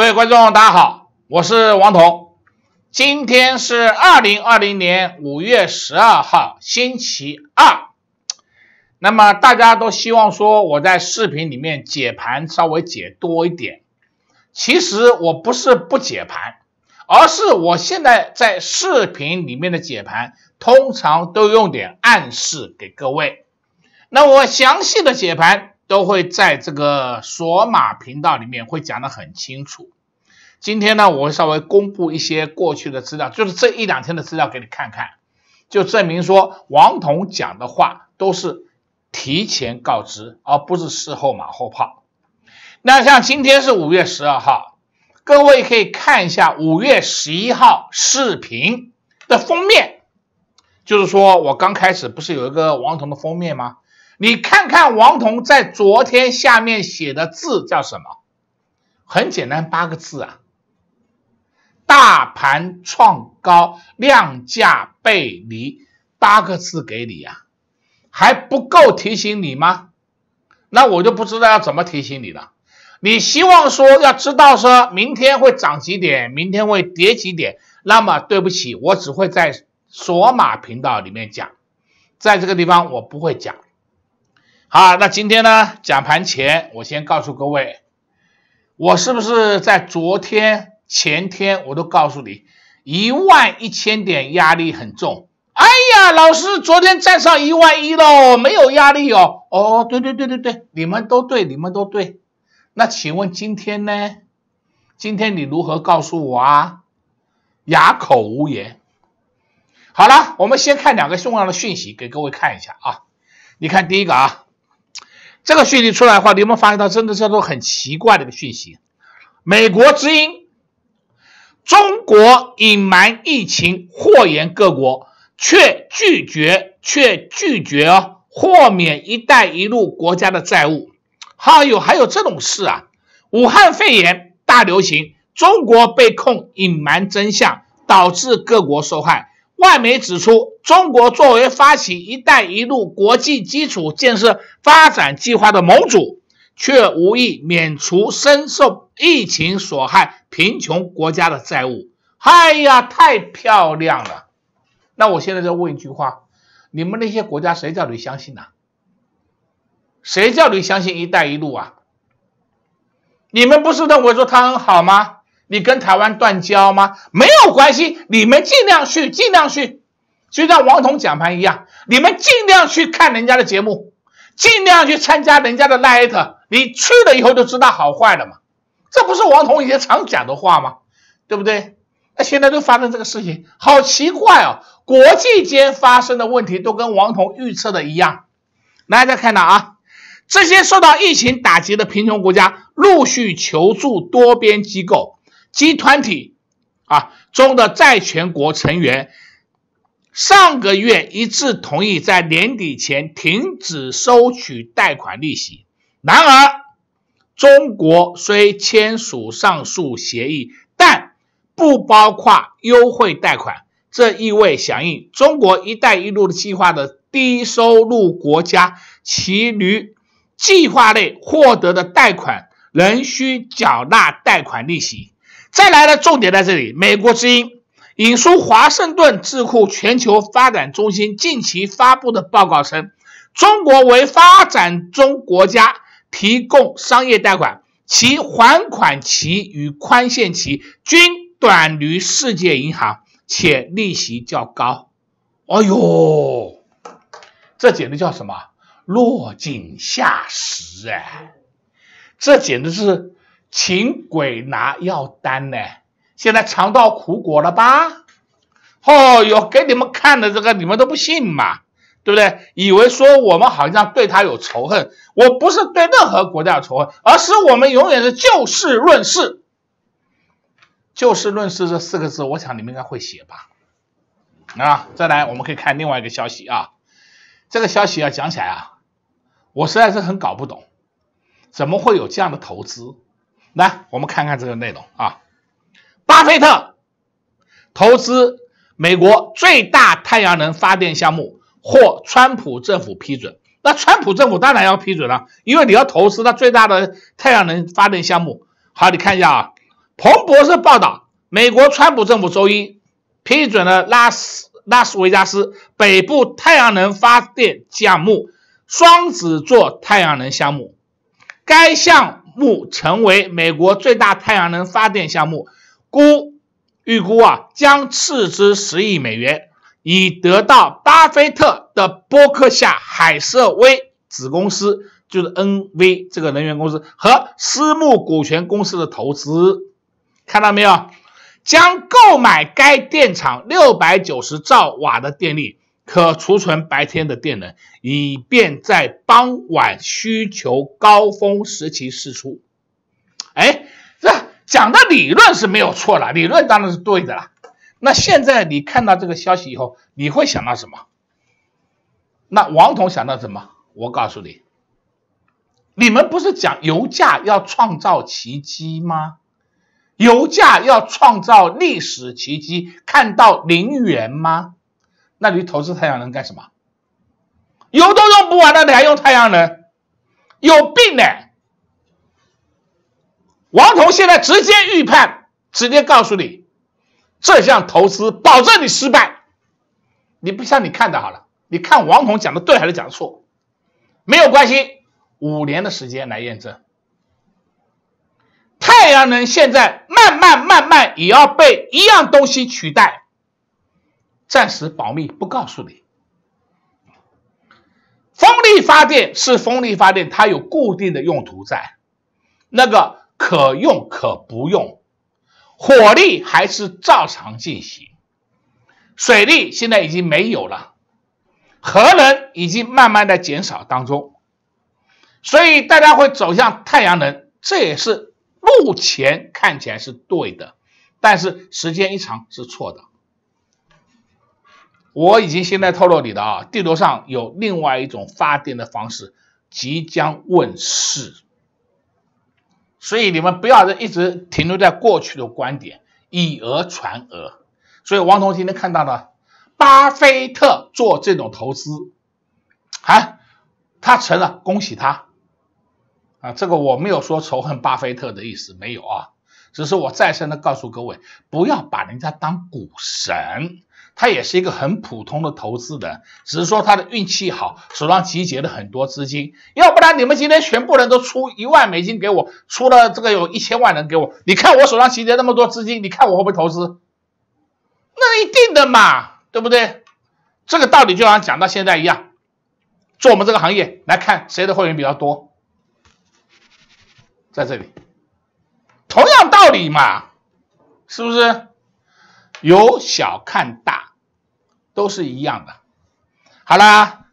各位观众，大家好，我是王彤。今天是二零二零年五月十二号，星期二。那么大家都希望说我在视频里面解盘稍微解多一点。其实我不是不解盘，而是我现在在视频里面的解盘通常都用点暗示给各位。那我详细的解盘。都会在这个索马频道里面会讲得很清楚。今天呢，我会稍微公布一些过去的资料，就是这一两天的资料给你看看，就证明说王彤讲的话都是提前告知，而不是事后马后炮。那像今天是五月十二号，各位可以看一下五月十一号视频的封面，就是说我刚开始不是有一个王彤的封面吗？你看看王彤在昨天下面写的字叫什么？很简单，八个字啊。大盘创高，量价背离，八个字给你呀，还不够提醒你吗？那我就不知道要怎么提醒你了。你希望说要知道说明天会涨几点，明天会跌几点？那么对不起，我只会在索马频道里面讲，在这个地方我不会讲。好，那今天呢？讲盘前，我先告诉各位，我是不是在昨天、前天，我都告诉你，一万一千点压力很重。哎呀，老师，昨天站上一万一喽，没有压力哦。哦，对对对对对，你们都对，你们都对。那请问今天呢？今天你如何告诉我啊？哑口无言。好了，我们先看两个重要的讯息给各位看一下啊。你看第一个啊。这个讯息出来的话，你有没有发现到真的叫做很奇怪的一个讯息：美国之音，中国隐瞒疫情祸延各国，却拒绝却拒绝豁免“一带一路”国家的债务，还有还有这种事啊！武汉肺炎大流行，中国被控隐瞒真相，导致各国受害。外媒指出。中国作为发起“一带一路”国际基础建设发展计划的盟主，却无意免除深受疫情所害贫穷国家的债务。哎呀，太漂亮了！那我现在再问一句话：你们那些国家谁叫你相信呢？谁叫你相信“一带一路”啊？你们不是认为说他很好吗？你跟台湾断交吗？没有关系，你们尽量去，尽量去。就像王彤讲盘一样，你们尽量去看人家的节目，尽量去参加人家的 l i g h t 你去了以后就知道好坏了嘛。这不是王彤以前常讲的话吗？对不对？那现在都发生这个事情，好奇怪哦！国际间发生的问题都跟王彤预测的一样。来，再看到啊，这些受到疫情打击的贫穷国家陆续求助多边机构、集团体啊中的债权国成员。上个月一致同意在年底前停止收取贷款利息。然而，中国虽签署上述协议，但不包括优惠贷款。这意味响应中国“一带一路”的计划的低收入国家，其于计划内获得的贷款仍需缴纳贷款利息。再来的重点在这里，美国之音。引述华盛顿智库全球发展中心近期发布的报告称，中国为发展中国家提供商业贷款，其还款期与宽限期均短于世界银行，且利息较高。哎呦，这简直叫什么落井下石哎！这简直是请鬼拿药单呢！现在尝到苦果了吧？哦哟，给你们看的这个你们都不信嘛，对不对？以为说我们好像对他有仇恨，我不是对任何国家有仇恨，而是我们永远是就事论事。就事论事这四个字，我想你们应该会写吧？啊，再来，我们可以看另外一个消息啊。这个消息要讲起来啊，我实在是很搞不懂，怎么会有这样的投资？来，我们看看这个内容啊。巴菲特投资美国最大太阳能发电项目获川普政府批准。那川普政府当然要批准了，因为你要投资那最大的太阳能发电项目。好，你看一下啊。彭博社报道，美国川普政府周一批准了拉斯拉斯维加斯北部太阳能发电项目——双子座太阳能项目。该项目成为美国最大太阳能发电项目。估预估啊，将斥资十亿美元，以得到巴菲特的伯克夏海瑟威子公司，就是 NV 这个能源公司和私募股权公司的投资。看到没有？将购买该电厂六百九十兆瓦的电力，可储存白天的电能，以便在傍晚需求高峰时期释出。哎。讲的理论是没有错的，理论当然是对的啦。那现在你看到这个消息以后，你会想到什么？那王彤想到什么？我告诉你，你们不是讲油价要创造奇迹吗？油价要创造历史奇迹，看到零元吗？那你投资太阳能干什么？油都用不完，那你还用太阳能？有病呢！王彤现在直接预判，直接告诉你，这项投资保证你失败。你不像你看的好了，你看王彤讲的对还是讲错，没有关系，五年的时间来验证。太阳能现在慢慢慢慢也要被一样东西取代，暂时保密不告诉你。风力发电是风力发电，它有固定的用途在，那个。可用可不用，火力还是照常进行，水力现在已经没有了，核能已经慢慢的减少当中，所以大家会走向太阳能，这也是目前看起来是对的，但是时间一长是错的。我已经现在透露你的啊，地图上有另外一种发电的方式即将问世。所以你们不要一直停留在过去的观点，以讹传讹。所以王彤今天看到了，巴菲特做这种投资，啊，他成了，恭喜他！啊，这个我没有说仇恨巴菲特的意思，没有啊，只是我再三的告诉各位，不要把人家当股神。他也是一个很普通的投资人，只是说他的运气好，手上集结了很多资金。要不然你们今天全部人都出一万美金给我，出了这个有一千万人给我，你看我手上集结那么多资金，你看我会不会投资？那一定的嘛，对不对？这个道理就好像讲到现在一样，做我们这个行业来看谁的会员比较多，在这里，同样道理嘛，是不是？由小看大。都是一样的。好啦，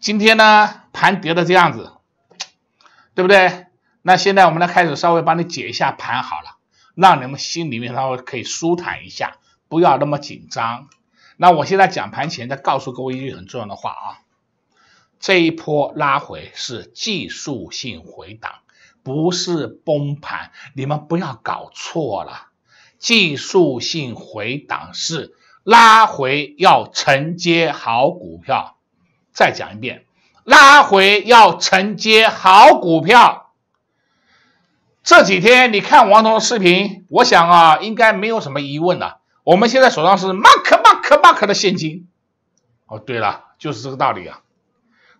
今天呢盘跌的这样子，对不对？那现在我们来开始稍微帮你解一下盘，好了，让你们心里面稍微可以舒坦一下，不要那么紧张。那我现在讲盘前再告诉各位一句很重要的话啊，这一波拉回是技术性回档，不是崩盘，你们不要搞错了。技术性回档是。拉回要承接好股票，再讲一遍，拉回要承接好股票。这几天你看王彤的视频，我想啊，应该没有什么疑问了。我们现在手上是马克、马克、马克的现金。哦，对了，就是这个道理啊。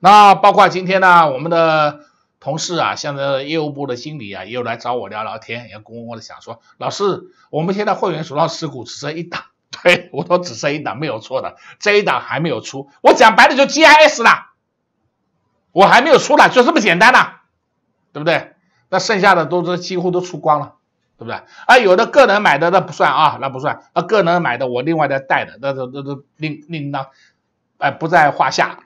那包括今天呢，我们的同事啊，像在业务部的经理啊，也有来找我聊聊天，也跟我想说，老师，我们现在会员手上持股只这一档。嘿，我都只剩一档没有错的，这一档还没有出。我讲白了就 G I S 了，我还没有出了，就这么简单呐，对不对？那剩下的都是几乎都出光了，对不对？啊，有的个人买的那不算啊，那不算，那个人买的我另外再带的，那那都另另当，哎，不在话下。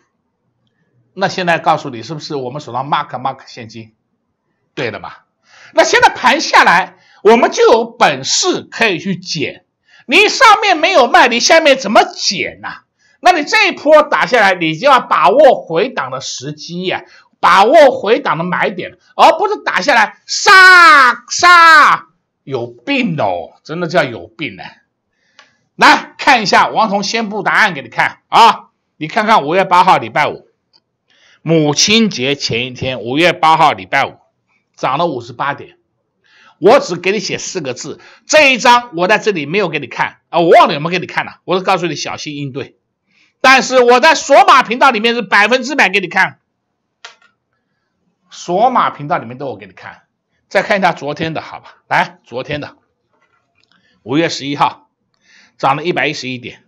那现在告诉你，是不是我们手上 mark mark 现金，对的嘛？那现在盘下来，我们就有本事可以去捡。你上面没有卖，你下面怎么减呢？那你这一波打下来，你就要把握回档的时机呀，把握回档的买点，而不是打下来杀杀，有病哦！真的叫有病呢。来看一下，王彤宣布答案给你看啊，你看看五月八号礼拜五，母亲节前一天，五月八号礼拜五涨了五十八点。我只给你写四个字，这一张我在这里没有给你看啊，我忘了有没有给你看了。我都告诉你小心应对，但是我在索玛频道里面是百分之百给你看，索玛频道里面都我给你看。再看一下昨天的好吧，来昨天的，五月十一号涨了一百一十一点，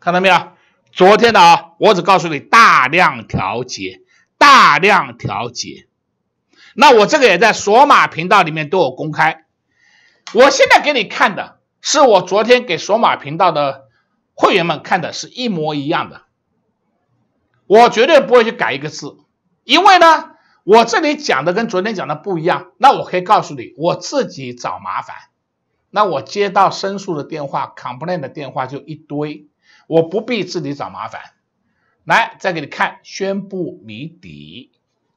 看到没有？昨天的啊，我只告诉你大量调节，大量调节。那我这个也在索马频道里面都有公开。我现在给你看的是我昨天给索马频道的会员们看的，是一模一样的。我绝对不会去改一个字，因为呢，我这里讲的跟昨天讲的不一样。那我可以告诉你，我自己找麻烦。那我接到申诉的电话、c o m p l a i n 的电话就一堆，我不必自己找麻烦。来，再给你看，宣布谜底。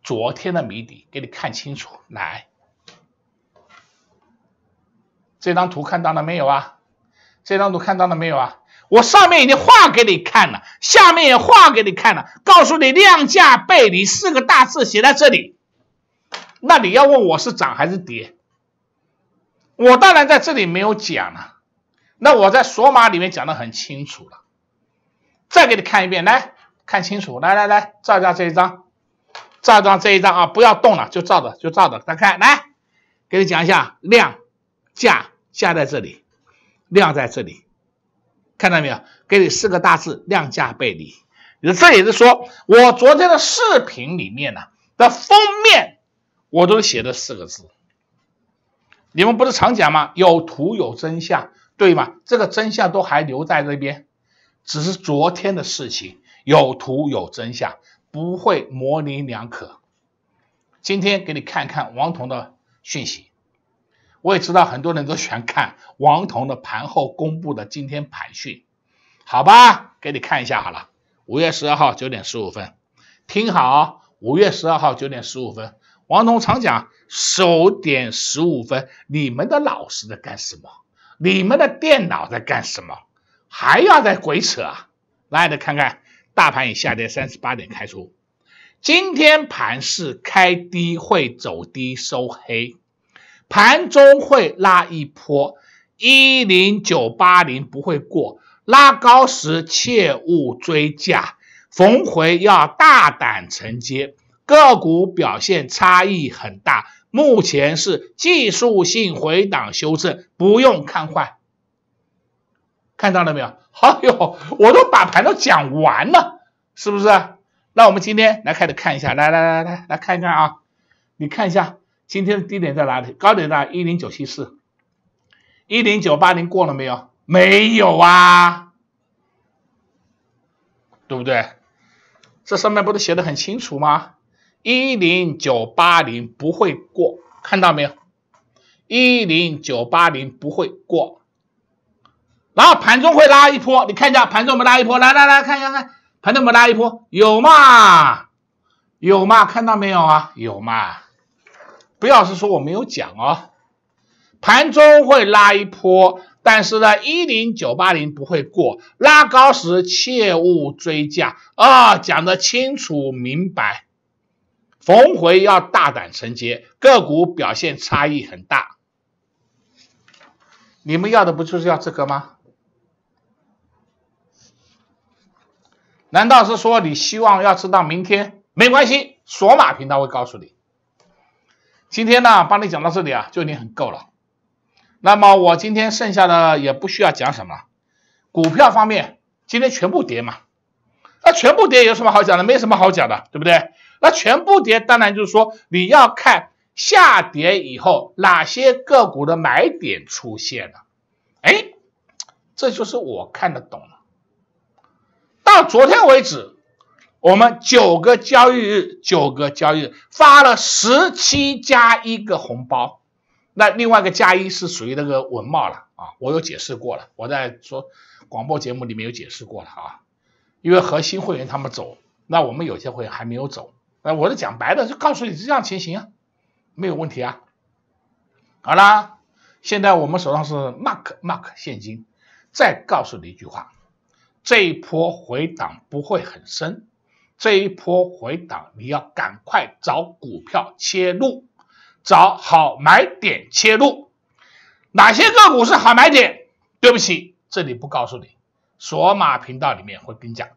昨天的谜底给你看清楚，来，这张图看到了没有啊？这张图看到了没有啊？我上面已经画给你看了，下面也画给你看了，告诉你量价背离四个大字写在这里。那你要问我是涨还是跌，我当然在这里没有讲了，那我在索马里面讲的很清楚了。再给你看一遍，来看清楚，来来来，照一下这一张。照一张，这一张啊，不要动了，就照着，就照着。再看来，给你讲一下量价价在这里，量在这里，看到没有？给你四个大字：量价背离。这也是说我昨天的视频里面呢的封面，我都写的四个字。你们不是常讲吗？有图有真相，对吗？这个真相都还留在这边，只是昨天的事情。有图有真相。不会模棱两可。今天给你看看王彤的讯息，我也知道很多人都喜欢看王彤的盘后公布的今天盘讯，好吧，给你看一下好了。五月十二号九点十五分，听好，五月十二号九点十五分，王彤常讲，首点十五分，你们的老师在干什么？你们的电脑在干什么？还要在鬼扯啊？来，你看看。大盘已下跌三十八点，开出。今天盘势开低会走低收黑，盘中会拉一波，一零九八零不会过。拉高时切勿追价，逢回要大胆承接。个股表现差异很大，目前是技术性回档修正，不用看坏。看到了没有？哎呦，我都把盘都讲完了，是不是？那我们今天来开始看一下，来来来来来看一看啊！你看一下今天的低点在哪里，高点在一零九七四，一零九八零过了没有？没有啊，对不对？这上面不是写的很清楚吗？一零九八零不会过，看到没有？一零九八零不会过。然后盘中会拉一波，你看一下盘中我们拉一波？来来来看一下，看盘中我们拉一波有吗？有吗？看到没有啊？有吗？不要是说我没有讲哦，盘中会拉一波，但是呢，一零九八零不会过，拉高时切勿追价啊！讲的清楚明白，逢回要大胆承接，个股表现差异很大，你们要的不就是要这个吗？难道是说你希望要知道明天？没关系，索马频道会告诉你。今天呢，帮你讲到这里啊，就已经很够了。那么我今天剩下的也不需要讲什么。股票方面，今天全部跌嘛，那全部跌有什么好讲的？没什么好讲的，对不对？那全部跌，当然就是说你要看下跌以后哪些个股的买点出现了。哎，这就是我看得懂。到昨天为止，我们九个交易日，九个交易日发了十七加一个红包，那另外一个加一是属于那个文帽了啊，我有解释过了，我在说广播节目里面有解释过了啊，因为核心会员他们走，那我们有些会员还没有走，那我就讲白的，就告诉你这样情形啊，没有问题啊。好啦，现在我们手上是 mark mark 现金，再告诉你一句话。这一波回档不会很深，这一波回档你要赶快找股票切入，找好买点切入。哪些个股是好买点？对不起，这里不告诉你。索马频道里面会跟你讲。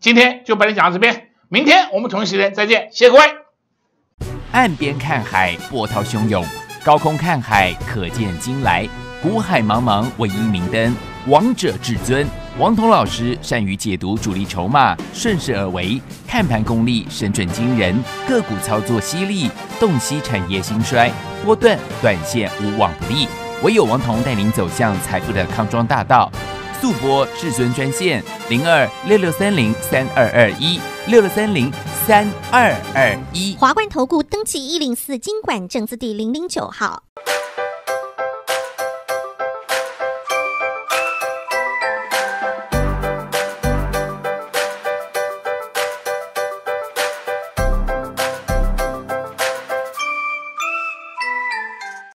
今天就帮你讲到这边，明天我们同一时间再见，谢各位。岸边看海，波涛汹涌；高空看海，可见金来。古海茫茫，唯一明灯，王者至尊。王彤老师善于解读主力筹码，顺势而为，看盘功力神准惊人，个股操作犀利，洞悉产业兴衰，波段短线无往不利。唯有王彤带领走向财富的康庄大道。速播至尊专线零二六六三零三二二一六六三零三二二一。华冠投顾登记一零四金管证字第零零九号。